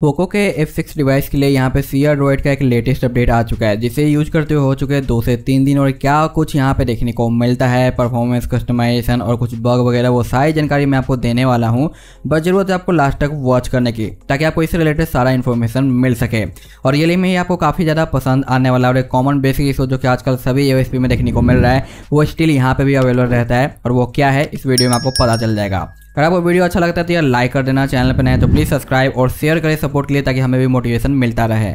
Poco के F six device के लिए यहाँ पे सी आर का एक लेटेस्ट अपडेट आ चुका है जिसे यूज करते हुए हो चुके हैं दो से तीन दिन और क्या कुछ यहाँ पे देखने को मिलता है परफॉर्मेंस कस्टमाइजेशन और कुछ बग वगैरह वो सारी जानकारी मैं आपको देने वाला हूँ बस जरूरत है आपको लास्ट तक वॉच करने की ताकि आपको इससे रिलेटेड सारा इन्फॉर्मेशन मिल सके और ये लिए में आपको काफ़ी ज़्यादा पसंद आने वाला और एक कॉमन बेसिक इशू जो कि आजकल सभी एव में देखने को मिल रहा है वो स्टिल यहाँ पर भी अवेलेबल रहता है और वो क्या है इस वीडियो में आपको पता चल जाएगा अगर आपको वीडियो अच्छा लगता है तो यार लाइक कर देना चैनल पर नए तो प्लीज़ सब्सक्राइब और शेयर करें सपोर्ट के लिए ताकि हमें भी मोटिवेशन मिलता रहे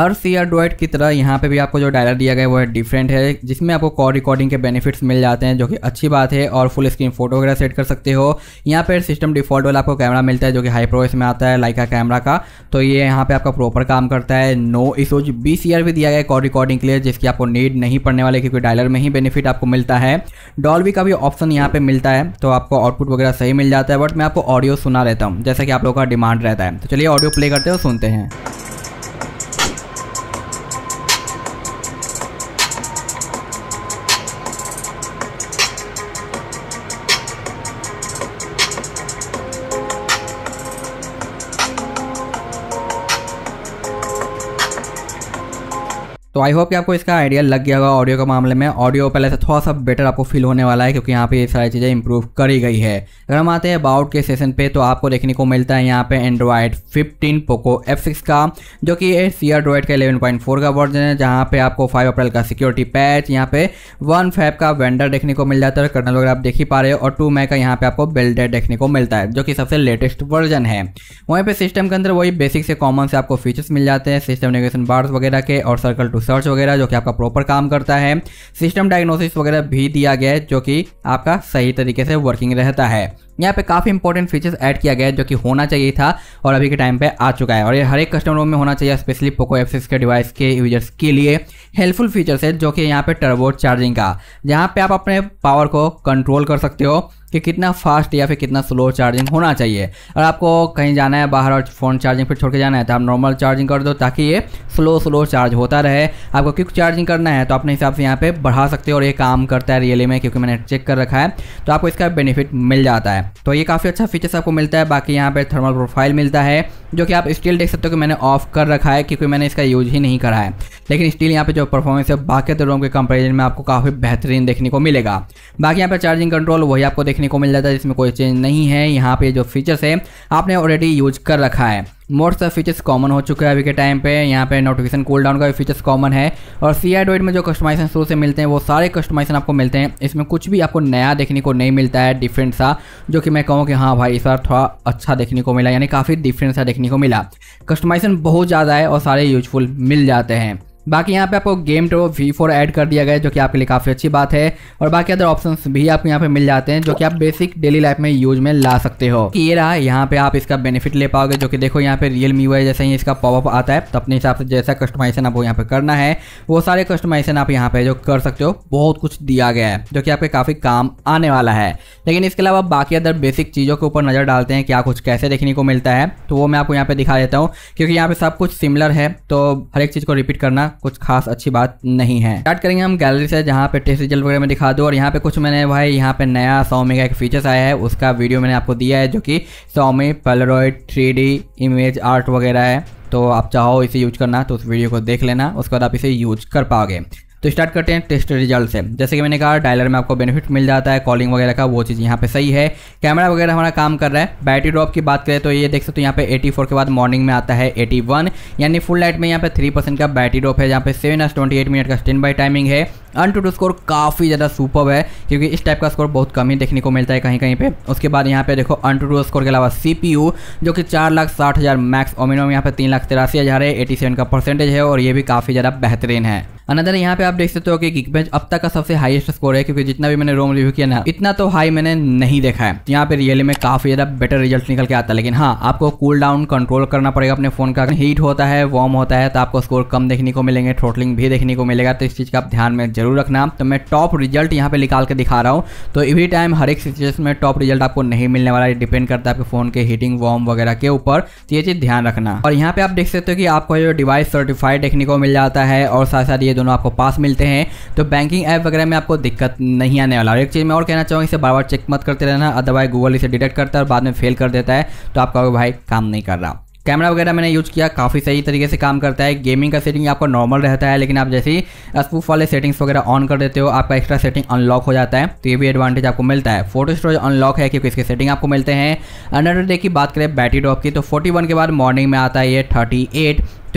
हर या आर की तरह यहाँ पे भी आपको जो डायलर दिया गया वो है डिफरेंट है जिसमें आपको कॉल रिकॉर्डिंग के बेनिफिट्स मिल जाते हैं जो कि अच्छी बात है और फुल स्क्रीन फोटो वगैरह सेट कर सकते हो यहाँ पर सिस्टम डिफॉल्ट वाला आपको कैमरा मिलता है जो कि हाई प्रोस में आता है लाइका कैमरा का तो ये यहाँ पर आपका प्रॉपर काम करता है नो इशूज बीस ईयर भी दिया गया कॉल रिकॉर्डिंग के लिए जिसकी आपको नीड नहीं पड़ने वाले क्योंकि डायलर में ही बेनिफिट आपको मिलता है डॉलवी का भी ऑप्शन यहाँ पर मिलता है तो आपको आउटपुट वगैरह सही मिल जाता है बट मैं आपको ऑडियो सुना रहता हूँ जैसा कि आप लोगों का डिमांड रहता है तो चलिए ऑडियो प्ले करते हो सुनते हैं तो आई होप कि आपको इसका आइडिया लग गया होगा ऑडियो के मामले में ऑडियो पहले से थोड़ा सा बेटर आपको फील होने वाला है क्योंकि यहाँ पे ये सारी चीज़ें इंप्रूव करी गई है अगर हम आते हैं अबाउट के सेशन पे तो आपको देखने को मिलता है यहाँ पे एंड्रॉयड 15 पोको F6 का जो कि ये सी एंड्रॉयड का फोर का वर्जन है जहाँ पे आपको फाइव अप्रैल का सिक्योरिटी पैच यहाँ पे वन फाइव का वेंडर देखने को मिल जाता है कर्नल वगैरह आप देख ही पा रहे हो और टू मै का यहाँ पे आपको बिल्डेड देखने को मिलता है जो कि सबसे लेटेस्ट वर्जन है वहीं पर सिस्टम के अंदर वही बेसिक से कॉमन से आपको फीचर्स मिल जाते हैं सिस्टम नेगेशन बार्स वगैरह के और सर्कल टू सर्च वगैरह जो कि आपका प्रॉपर काम करता है सिस्टम डायग्नोसिस वगैरह भी दिया गया है जो कि आपका सही तरीके से वर्किंग रहता है यहाँ पे काफ़ी इंपॉर्टेंट फीचर्स ऐड किया गया है जो कि होना चाहिए था और अभी के टाइम पे आ चुका है और ये हर एक कस्टमर में होना चाहिए स्पेशली पोको एफ के डिवाइस के यूजर्स के लिए हेल्पफुल फीचर्स है जो कि यहाँ पे टर्बो चार्जिंग का जहाँ पे आप अपने पावर को कंट्रोल कर सकते हो कि कितना फास्ट या फिर कितना स्लो चार्जिंग होना चाहिए और आपको कहीं जाना है बाहर और फ़ोन चार्जिंग फिर छोड़ के जाना है तो आप नॉर्मल चार्जिंग कर दो ताकि ये स्लो स्लो चार्ज होता रहे आपको क्विक चार्जिंग करना है तो अपने हिसाब से यहाँ पे बढ़ा सकते हो और ये काम करता है रियली में क्योंकि मैंने चेक कर रखा है तो आपको इसका बेनिफिट मिल जाता है तो ये काफ़ी अच्छा फीचर्स आपको मिलता है बाकी यहाँ पर थर्मल प्रोफाइल मिलता है जो कि आप स्टील देख सकते हो कि मैंने ऑफ कर रखा है क्योंकि मैंने इसका यूज ही नहीं करा है लेकिन स्टिल यहाँ पर जो परफॉर्मेंस है बाकी दरों के कंपेरिजन में आपको काफ़ी बेहतरीन देखने को मिलेगा बाकी यहाँ पर चार्जिंग कंट्रोल वही आपको देखने को मिल जाता है जिसमें कोई चेंज नहीं है यहाँ पर जो फीचर्स है आपने ऑलरेडी यूज कर रखा है मोस्ट सा फीचर्स कॉमन हो चुका है अभी के टाइम पे यहाँ पे नोटिफिकेशन कूल डाउन का भी फीचर्स कॉमन है और सी आई में जो कस्टमाइजेशन शुरू से मिलते हैं वो सारे कस्टमाइजेशन आपको मिलते हैं इसमें कुछ भी आपको नया देखने को नहीं मिलता है डिफरेंट सा जो कि मैं कहूँ कि हाँ भाई इस बार थोड़ा अच्छा देखने को मिला यानी काफ़ी डिफरेंट सा देखने को मिला कस्टमाइजेशन बहुत ज़्यादा है और सारे यूजफुल मिल जाते हैं बाकी यहाँ पे आपको गेम टो वी फोर ऐड कर दिया गया जो कि आपके लिए काफ़ी अच्छी बात है और बाकी अदर ऑप्शन भी आपको यहाँ पे मिल जाते हैं जो कि आप बेसिक डेली लाइफ में यूज में ला सकते हो ये रहा यहाँ पे आप इसका बेनिफिट ले पाओगे जो कि देखो यहाँ पे रियल मी वाई जैसे ही इसका पॉपअप आता है तो अपने हिसाब से जैसा कस्टमाइजेशन आपको यहाँ पे करना है वो सारे कस्टमाइजेशन आप यहाँ पे जो कर सकते हो बहुत कुछ दिया गया है जो कि आपके काफ़ी काम आने वाला है लेकिन इसके अलावा बाकी अदर बेसिक चीज़ों के ऊपर नज़र डालते हैं क्या कुछ कैसे देखने को मिलता है तो वो मैं आपको यहाँ पे दिखा देता हूँ क्योंकि यहाँ पे सब कुछ सिमिलर है तो हर एक चीज़ को रिपीट करना कुछ खास अच्छी बात नहीं है स्टार्ट करेंगे हम गैलरी से जहाँ पे टेस्ट रिजल्ट वगैरह में दिखा दो और यहाँ पे कुछ मैंने भाई यहाँ पे नया सोमे का एक फीचर्स आया है उसका वीडियो मैंने आपको दिया है जो कि some Polaroid three image art वगैरह है तो आप चाहो इसे यूज करना तो उस वीडियो को देख लेना उसके बाद आप इसे यूज कर पाओगे तो स्टार्ट करते हैं टेस्ट रिजल्ट से जैसे कि मैंने कहा डायलर में आपको बेनिफिट मिल जाता है कॉलिंग वगैरह का वो चीज़ यहाँ पे सही है कैमरा वगैरह हमारा काम कर रहा है बैटरी ड्रॉप की बात करें तो ये देख सकते हो तो यहाँ पे 84 के बाद मॉर्निंग में आता है 81 यानी फुल लाइट में यहाँ पे 3% का बैटरी ड्रॉप है जहाँ पे seven S twenty eight minute का स्टैंड बाई टाइमिंग है अन टू टू स्कोर काफ़ी ज़्यादा सुपर है क्योंकि इस टाइप का स्कोर बहुत कम ही देखने को मिलता है कहीं कहीं पे उसके बाद यहाँ पे देखो अन टू टू स्कोर के अलावा सी पी यू जो कि चार लाख साठ हज़ार मैक्स ओमिनोम यहाँ पे तीन लाख तिरासी हज़ार है एटी सेवन का परसेंटेज है और ये भी काफ़ी ज़्यादा बेहतरीन है अनदर यहाँ पे आप देख सकते हो कि गिग बेंच अब तक का सबसे हाईएस्ट स्कोर है क्योंकि जितना भी मैंने रोम रिव्यू किया ना इतना तो हाई मैंने नहीं देखा है यहाँ पे रियली में काफी ज्यादा बेटर रिजल्ट निकल के आता है लेकिन हाँ आपको कूल डाउन कंट्रोल करना पड़ेगा अपने फोन का हीट होता है वार्म होता है तो आपको स्कोर कम देखने को मिलेंगे थ्रोटलिंग भी देखने को मिलेगा तो इस चीज का आप ध्यान में जरूर रखना तो मैं टॉप रिजल्ट यहाँ पे निकाल के दिखा रहा हूँ तो एवरी टाइम हर एक सिचुएशन में टॉप रिजल्ट आपको नहीं मिलने वाला है डिपेंड करता है आपके फोन के हीटिंग वार्म वगैरह के ऊपर तो ये चीज ध्यान रखना और यहाँ पे आप देख सकते हो कि आपको जो डिवाइस सर्टिफाइड देखने को मिल जाता है और साथ साथ ये दोनों आपको पास मिलते हैं तो बैंकिंग ऐप वगैरह में आपको दिक्कत नहीं आने वाला और एक चीज़ मैं और कहना चाहूँगा इसे बार बार चेक मत करते रहना अदरवाइज गूगल इसे डिटेक्ट करता है और बाद में फेल कर देता है तो आपका भाई काम नहीं कर रहा कैमरा वगैरह मैंने यूज़ किया काफ़ी सही तरीके से काम करता है गेमिंग का सेटिंग आपको नॉर्मल रहता है लेकिन आप जैसे ही स्पूफ वाले सेटिंग्स वगैरह ऑन कर देते हो आपका एक्स्ट्रा सेटिंग अनलॉक हो जाता है तो ये भी एडवांटेज आपको मिलता है फोटो स्टोरेज अनलॉक है क्योंकि इसके सेटिंग आपको मिलते हैं अंडर डे की बात करें बैटरी ड्रॉप की तो फोर्टी के बाद मॉर्निंग में आता है ये थर्टी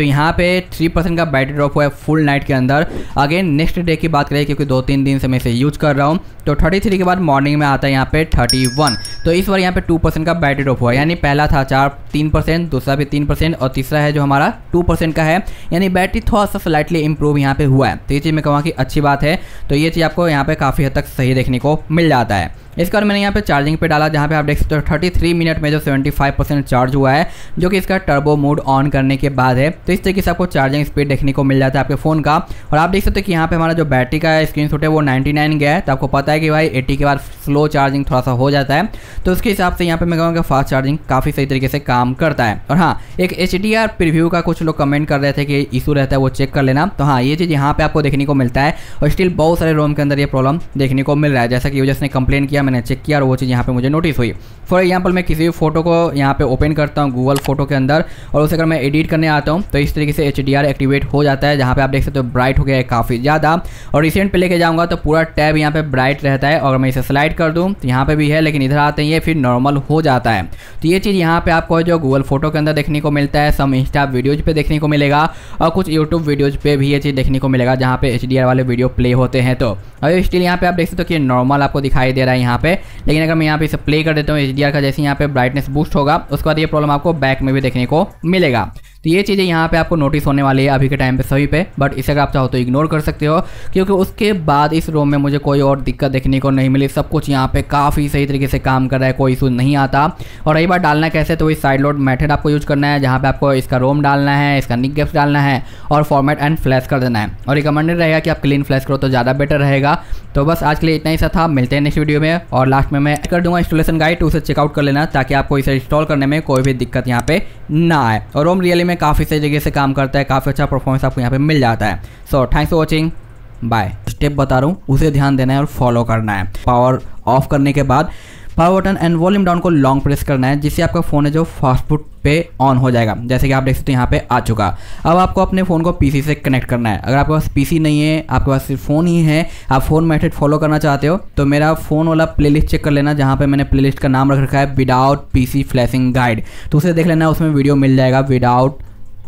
तो यहाँ पे थ्री परसेंट का बैटरी ड्रॉप हुआ है फुल नाइट के अंदर अगेन नेक्स्ट डे की बात करें क्योंकि दो तीन दिन से मैं इसे यूज कर रहा हूँ तो थर्टी थ्री के बाद मॉर्निंग में आता है यहाँ पे थर्टी वन तो इस बार यहाँ पे टू परसेंट का बैटरी ड्रॉप हुआ यानी पहला था चार तीन परसेंट दूसरा भी तीन परसेंट और तीसरा है जो हमारा टू परसेंट का है यानी बैटरी थोड़ा सा स्लाइटली इंप्रूव यहाँ पे हुआ है तो ये चीज़ मैं कहूँगा कि अच्छी बात है तो ये चीज़ आपको यहाँ पे काफ़ी हद तक सही देखने को मिल जाता है इसका मैंने यहाँ पे चार्जिंग पे डाला जहाँ पे आप देख सकते हो थर्टी थ्री मिनट में जो सेवेंटी फाइव परसेंट चार्ज हुआ है जो कि इसका टर्बो मोड ऑन करने के बाद है तो इस तरीके से आपको चार्जिंग स्पीड देखने को मिल जाता है आपके फ़ोन का और आप देख सकते हो कि यहाँ पे हमारा जो बैटरी का स्क्रीन है वो नाइन्टी नाइन गया है तो आपको पता है कि भाई एट्टी के बाद स्लो चार्जिंग थोड़ा सा हो जाता है तो उसके हिसाब से यहाँ पर मैं कहूँगा फास्ट चार्जिंग काफ़ी सही तरीके से काम करता है और हाँ एक एच डी आर प्रिव्यू का कुछ लोग कमेंट कर रहे थे कि इशू रहता है वो चेक कर लेना तो हाँ ये चीज़ यहाँ पर आपको देखने को मिलता है और स्टिल बहुत सारे रोम के अंदर ये प्रॉब्लम देखने को मिल रहा है जैसा कि यूजर्स ने कंप्लेन किया किया मैंने चेक किया और वो चीज़ यहाँ पे मुझे नोटिस हुई फॉर एग्जाम्पल मैं किसी भी फोटो को यहाँ पे ओपन करता हूँ गूगल फोटो के अंदर और उसे अगर मैं एडिट करने आता हूँ तो इस तरीके से एच एक्टिवेट हो जाता है जहाँ पर आप देख सकते हो तो ब्राइट हो गया है काफ़ी ज़्यादा और रिसेंट पर लेके जाऊँगा तो पूरा टैब यहाँ पर ब्राइट रहता है और मैं इसे स्लाइड कर दूँ तो यहाँ पर भी है लेकिन इधर आते ही फिर नॉर्मल हो जाता है तो ये चीज़ यहाँ पर आपको जो गूगल फोटो के अंदर देखने को मिलता है सम इंस्टा वीडियोज़ पर देखने को मिलेगा और कुछ यूट्यूब वीडियोज़ पर भी ये चीज़ देखने को मिलेगा जहाँ पे एच वाले वीडियो प्ले होते हैं तो और स्टिल यहाँ पे आप देख सकते हो कि नॉर्मल आपको दिखाई दे रहा है यहाँ यहाँ पे लेकिन अगर मैं यहाँ पे इसे प्ले कर देता हूँ एच का जैसे यहाँ पे ब्राइटनेस बूस्ट होगा उसके बाद ये प्रॉब्लम आपको बैक में भी देखने को मिलेगा तो ये चीज़ें यहाँ पे आपको नोटिस होने वाली है अभी के टाइम पे सभी पे बट इसे अगर आप चाहो तो इग्नोर कर सकते हो क्योंकि उसके बाद इस रोम में मुझे कोई और दिक्कत देखने को नहीं मिली सब कुछ यहाँ पे काफ़ी सही तरीके से काम कर रहा है कोई इशू नहीं आता और रही बार डालना कैसे तो इस साइड लोड मैथड आपको यूज़ करना है जहाँ पर आपको इसका रोम डालना है इसका निक गेप्स डालना है और फॉर्मेट एंड फ्लैश कर देना है और रिकमेंडेड रहेगा कि आप क्लीन फ्लैश करो तो ज़्यादा बेटर रहेगा तो बस आज के लिए इतना ही सा था मिलते हैं नेक्स्ट वीडियो में और लास्ट में मैं कर दूंगा इंस्टॉलेशन गाइड तो उसे चेकआउट कर लेना ताकि आपको इसे इंस्टॉल करने में कोई भी दिक्कत यहाँ पे ना आए और रोम रियली में काफ़ी सही जगह से काम करता है काफ़ी अच्छा परफॉर्मेंस आपको यहाँ पे मिल जाता है so thanks for watching by step बता रहा हूँ उसे ध्यान देना है और फॉलो करना है पावर ऑफ करने के बाद power button and volume down को लॉन्ग प्रेस करना है जिससे आपका फ़ोन है जो फास्ट फूड पे ऑन हो जाएगा जैसे कि आप देख सकते हैं यहाँ पे आ चुका अब आपको अपने फ़ोन को पीसी से कनेक्ट करना है अगर आपके पास पीसी नहीं है आपके पास सिर्फ फ़ोन ही है आप फ़ोन मेथड फॉलो करना चाहते हो तो मेरा फ़ोन वाला प्लेलिस्ट चेक कर लेना जहाँ पे मैंने प्लेलिस्ट का नाम रख रखा है विदाउट पीसी फ्लैशिंग गाइड तो उसे देख लेना उसमें वीडियो मिल जाएगा विदाउट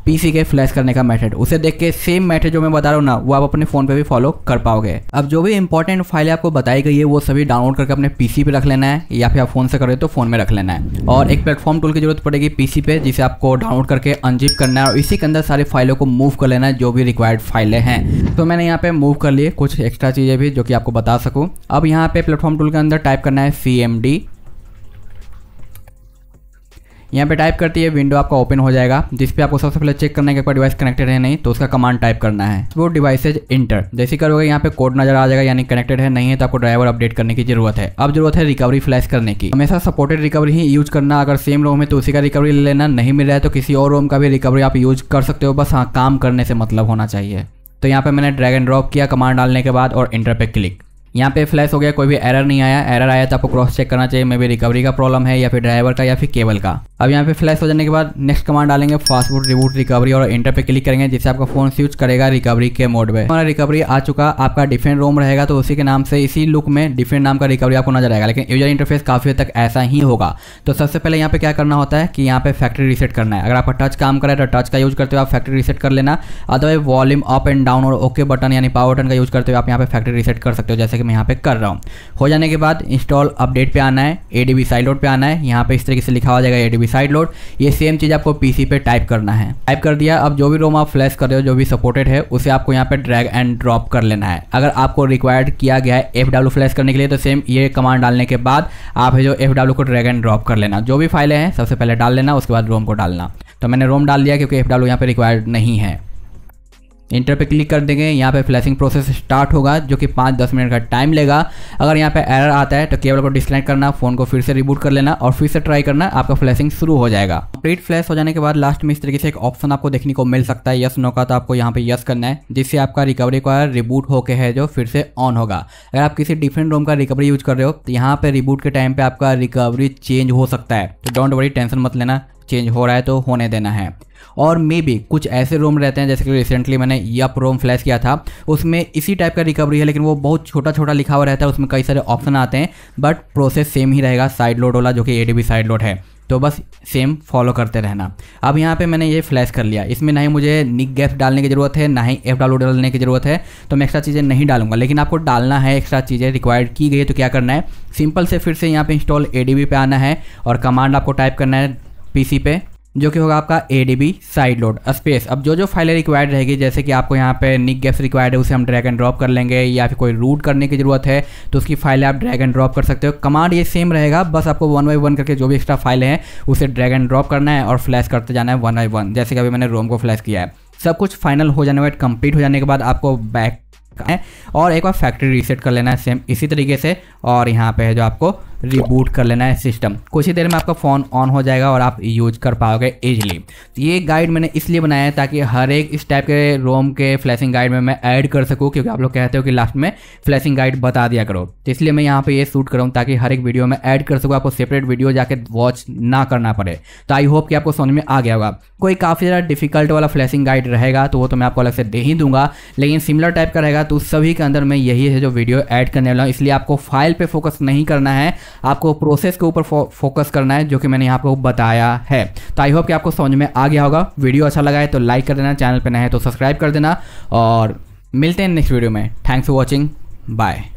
पी के फ्लैश करने का मैथड उसे देख के सेम मेथड जो मैं बता रहा हूँ ना वो आप अपने फोन पे भी फॉलो कर पाओगे अब जो भी इंपॉर्टेंट फाइल आपको बताई गई है वो सभी डाउनलोड करके अपने पी पे रख लेना है या फिर आप फोन से कर रहे हो तो फोन में रख लेना है और एक प्लेटफॉर्म टूल की जरूरत पड़ेगी पी पे जिसे आपको डाउनलोड करके अनजिप करना है और इसी के अंदर सारी फाइलों को मूव कर लेना है जो भी रिक्वायर्ड फाइलें हैं तो मैंने यहाँ पे मूव कर लिए कुछ एक्स्ट्रा चीज़ें भी जो कि आपको बता सकूँ अब यहाँ पे प्लेटफॉर्म टूल के अंदर टाइप करना है सी यहाँ पे टाइप करती है विंडो आपका ओपन हो जाएगा जिस पे आपको सबसे पहले चेक करने कि आपका डिवाइस कनेक्टेड है नहीं तो उसका कमांड टाइप करना है वो डिवाइसेज इंटर जैसे करोगे यहाँ पे कोड नजर आ जाएगा यानी कनेक्टेड है नहीं है तो आपको ड्राइवर अपडेट करने की जरूरत है अब जरूरत है रिकवरी फ्लैश करने की हमेशा सपोर्टेड रिकवरी ही यूज करना अगर सेम रोम है तो उसी का रिकवरी लेना नहीं मिल रहा है तो किसी और रोम का भी रिकवरी आप यूज कर सकते हो बस हाँ काम करने से मतलब होना चाहिए तो यहाँ पे मैंने ड्रैग एंड ड्रॉप किया कमांड डालने के बाद और इंटर पे क्लिक यहाँ पे फ्लैश हो गया कोई भी एरर नहीं आया एरर आया तो आपको क्रॉस चेक करना चाहिए मे बी रिकवरी का प्रॉब्लम है या फिर ड्राइवर का या फिर केबल का अब यहाँ पे फ्लैश हो जाने के बाद नेक्स्ट कमांड डालेंगे फास्टफूड रिबूट रिकवरी और इंटर पे क्लिक करेंगे जिससे आपका फोन स्विच करेगा रिकवरी के मोड में हमारा रिकवरी आ चुका आपका डिफेंट रोम रहेगा तो उसी के नाम से इसी लुक में डिफरेंट नाम का रिकवरी आपको नजर आएगा लेकिन यूजर इंटरफेस काफी हद तक ऐसा ही होगा तो सबसे पहले यहाँ पे क्या करना होता है कि यहाँ पे फैक्ट्री रीसेट करना है अगर आपका टच काम करें तो टच का यूज करते हुए आप फैक्ट्री रिसेट कर लेना otherwise volume up and down और ओके बटन यानी पावर बटन का यूज करते हुए आप यहाँ पे फैक्ट्री रीसेट कर सकते हो जैसे कि मैं यहाँ पे कर रहा हूँ हो जाने के बाद इंस्टॉल अपडेट पे आना है एडीबी साइलोड पे आना है यहाँ पे इस तरीके से लिखा हुआ जाएगा एडीबी साइड लोड ये सेम चीज़ आपको पीसी पे टाइप करना है टाइप कर दिया अब जो भी रोम आप फ्लैश कर रहे हो जो भी सपोर्टेड है उसे आपको यहाँ पे ड्रैग एंड ड्रॉप कर लेना है अगर आपको रिक्वायर्ड किया गया है एफ डब्ल्यू फ्लैश करने के लिए तो सेम ये कमांड डालने के बाद आप जो एफ डब्ल्यू को ड्रैग एंड ड्रॉप कर लेना जो भी फाइलें हैं सबसे पहले डाल लेना उसके बाद रोम को डालना तो मैंने रोम डाल दिया क्योंकि एफ डब्ल्यू यहाँ पर रिक्वायर्ड नहीं है इंटर पे क्लिक कर देंगे यहाँ पे फ्लैशिंग प्रोसेस स्टार्ट होगा जो कि पाँच दस मिनट का टाइम लेगा अगर यहाँ पे एरर आता है तो केबल को डिस्कनेक्ट करना फ़ोन को फिर से रिबूट कर लेना और फिर से ट्राई करना आपका फ्लैशिंग शुरू हो जाएगा कंप्लीट फ्लैश हो जाने के बाद लास्ट में इस तरीके से एक ऑप्शन आपको देखने को मिल सकता है यस नो का तो आपको यहाँ पे यस करना है जिससे आपका रिकवरी का रिबूट होकर है जो फिर से ऑन होगा अगर आप किसी डिफरेंट रोम का रिकवरी यूज कर रहे हो तो यहाँ पर रिबूट के टाइम पर आपका रिकवरी चेंज हो सकता है तो डोंट वरी टेंशन मत लेना चेंज हो रहा है तो होने देना है और मे भी कुछ ऐसे रोम रहते हैं जैसे कि रिसेंटली मैंने यप रोम फ्लैश किया था उसमें इसी टाइप का रिकवरी है लेकिन वो बहुत छोटा छोटा लिखा हुआ रहता है उसमें कई सारे ऑप्शन आते हैं बट प्रोसेस सेम ही रहेगा साइड लोड वाला जो कि ए साइड लोड है तो बस सेम फॉलो करते रहना अब यहाँ पे मैंने ये फ्लैश कर लिया इसमें ना ही मुझे निक गैप डालने की ज़रूरत है ना ही एफ डालो डालने की ज़रूरत है तो मैं एक्स्ट्रा चीज़ें नहीं डालूंगा लेकिन आपको डालना है एक्स्ट्रा चीज़ें रिक्वायर्ड की गई है तो क्या करना है सिंपल से फिर से यहाँ पे इंस्टॉल ए पे आना है और कमांड आपको टाइप करना है पी पे जो कि होगा आपका A D B side load space अब जो जो फाइलें रिक्वायर्ड रहेगी जैसे कि आपको यहाँ पे निक गेप्स रिक्वायर्ड है उसे हम ड्रैग एंड ड्रॉप कर लेंगे या फिर कोई रूट करने की ज़रूरत है तो उसकी फाइलें आप ड्रैग एंड ड्रॉप कर सकते हो कमांड ये सेम रहेगा बस आपको वन बाई वन करके जो भी एक्स्ट्रा फाइलें हैं उसे ड्रैग एंड ड्रॉप करना है और फ्लैश करते जाना है वन बाई वन जैसे कि अभी मैंने रोम को फ्लैश किया है सब कुछ फाइनल हो जाने के बाद कंप्लीट हो जाने के बाद आपको बैक है और एक बार फैक्ट्री रीसेट कर लेना है सेम इसी तरीके से और यहाँ पे है जो आपको रिबूट कर लेना है सिस्टम कुछ ही देर में आपका फ़ोन ऑन हो जाएगा और आप यूज कर पाओगे ईजिली तो ये गाइड मैंने इसलिए बनाया है ताकि हर एक इस टाइप के रोम के फ्लैशिंग गाइड में मैं ऐड कर सकूँ क्योंकि आप लोग कहते हो कि लास्ट में फ्लैशिंग गाइड बता दिया करो तो इसलिए मैं यहाँ पर ये शूट करूँ ताकि हर एक वीडियो में ऐड कर सकूँ आपको सेपरेट वीडियो जाके वॉच ना करना पड़े तो आई होप कि आपको सोने में आ गया होगा कोई काफ़ी ज़्यादा डिफिकल्ट वाला फ्लैशिंग गाइड रहेगा तो वो तो मैं आपको अलग से दे ही दूंगा लेकिन सिमिलर टाइप का रहेगा तो सभी के अंदर मैं यही है जो वीडियो ऐड करने वाला हूँ इसलिए आपको फाइल पे फोकस नहीं करना है आपको प्रोसेस के ऊपर फोकस करना है जो कि मैंने यहाँ आपको बताया है तो आई होप कि आपको समझ में आ गया होगा वीडियो अच्छा लगा है तो लाइक कर देना चैनल पर है तो सब्सक्राइब कर देना और मिलते हैं नेक्स्ट वीडियो में थैंक्स फॉर वॉचिंग बाय